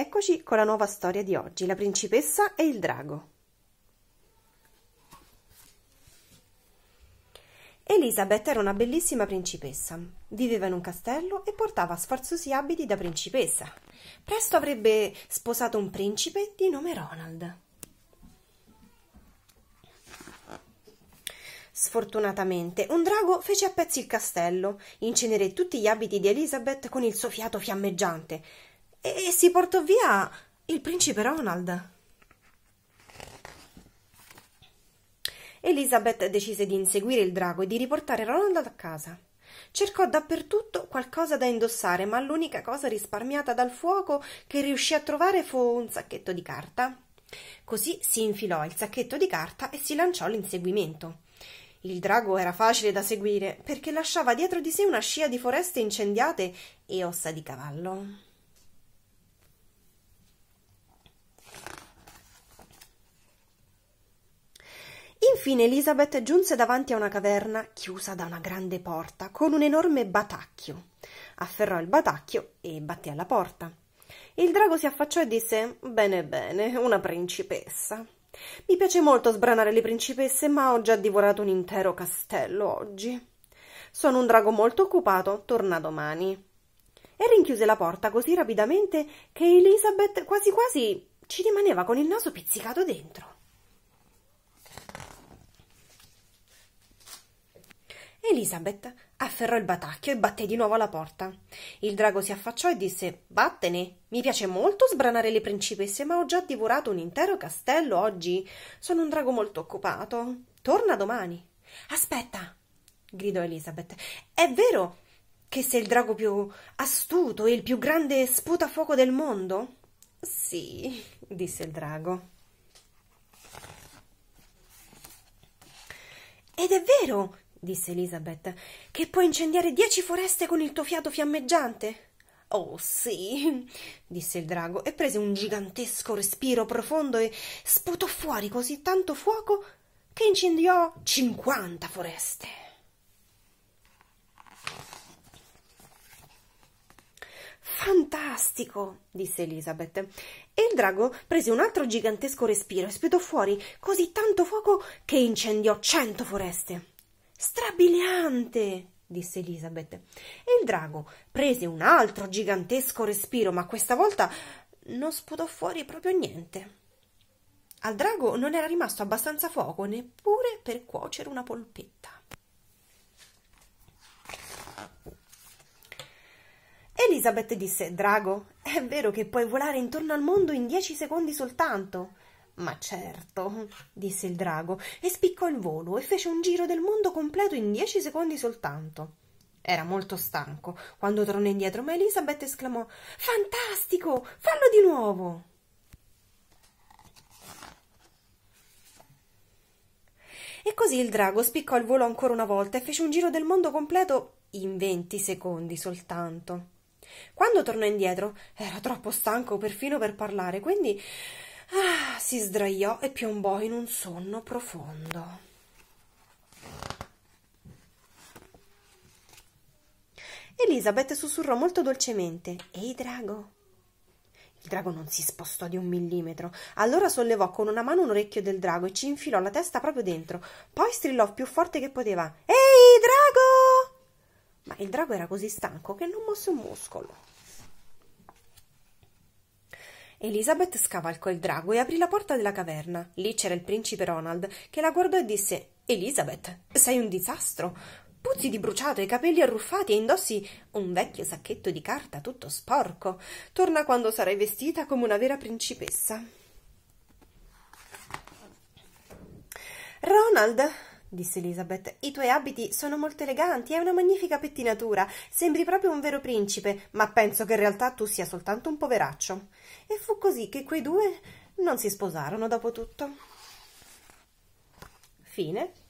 Eccoci con la nuova storia di oggi, la principessa e il drago. Elisabeth era una bellissima principessa. Viveva in un castello e portava sfarzosi abiti da principessa. Presto avrebbe sposato un principe di nome Ronald. Sfortunatamente, un drago fece a pezzi il castello, incenerì tutti gli abiti di Elisabeth con il suo fiato fiammeggiante, e si portò via il principe Ronald. Elizabeth decise di inseguire il drago e di riportare Ronald a casa. Cercò dappertutto qualcosa da indossare, ma l'unica cosa risparmiata dal fuoco che riuscì a trovare fu un sacchetto di carta. Così si infilò il sacchetto di carta e si lanciò all'inseguimento. Il drago era facile da seguire perché lasciava dietro di sé una scia di foreste incendiate e ossa di cavallo. Infine Elisabeth giunse davanti a una caverna chiusa da una grande porta con un enorme batacchio. Afferrò il batacchio e batté alla porta. Il drago si affacciò e disse: Bene, bene, una principessa. Mi piace molto sbranare le principesse, ma ho già divorato un intero castello oggi. Sono un drago molto occupato, torna domani. E rinchiuse la porta così rapidamente che Elisabeth quasi quasi ci rimaneva con il naso pizzicato dentro. Elisabeth afferrò il batacchio e batté di nuovo alla porta. Il drago si affacciò e disse Vattene, mi piace molto sbranare le principesse, ma ho già divorato un intero castello oggi. Sono un drago molto occupato. Torna domani. Aspetta, gridò Elisabeth. È vero che sei il drago più astuto e il più grande sputafuoco del mondo? Sì, disse il drago. Ed è vero disse Elisabeth, che puoi incendiare dieci foreste con il tuo fiato fiammeggiante? Oh sì, disse il drago e prese un gigantesco respiro profondo e sputò fuori così tanto fuoco che incendiò cinquanta foreste. Fantastico, disse Elisabeth. E il drago prese un altro gigantesco respiro e sputò fuori così tanto fuoco che incendiò cento foreste strabiliante disse Elisabeth. E il drago prese un altro gigantesco respiro, ma questa volta non sputò fuori proprio niente. Al drago non era rimasto abbastanza fuoco neppure per cuocere una polpetta. Elisabeth disse: Drago, è vero che puoi volare intorno al mondo in dieci secondi soltanto. Ma certo, disse il drago, e spiccò il volo e fece un giro del mondo completo in dieci secondi soltanto. Era molto stanco quando tornò indietro, ma Elisabeth esclamò Fantastico! Fallo di nuovo! E così il drago spiccò il volo ancora una volta e fece un giro del mondo completo in venti secondi soltanto. Quando tornò indietro era troppo stanco perfino per parlare, quindi Ah, si sdraiò e piombò in un sonno profondo. Elisabeth sussurrò molto dolcemente: Ehi drago. Il drago non si spostò di un millimetro. Allora sollevò con una mano un orecchio del drago e ci infilò la testa proprio dentro. Poi strillò più forte che poteva: Ehi drago! Ma il drago era così stanco che non mosse un muscolo. Elizabeth scavalcò il drago e aprì la porta della caverna. Lì c'era il principe Ronald, che la guardò e disse Elizabeth, sei un disastro. Puzzi di bruciato, i capelli arruffati e indossi un vecchio sacchetto di carta tutto sporco. Torna quando sarai vestita come una vera principessa. Ronald, disse Elisabeth, i tuoi abiti sono molto eleganti, hai una magnifica pettinatura, sembri proprio un vero principe, ma penso che in realtà tu sia soltanto un poveraccio. E fu così che quei due non si sposarono dopo tutto. Fine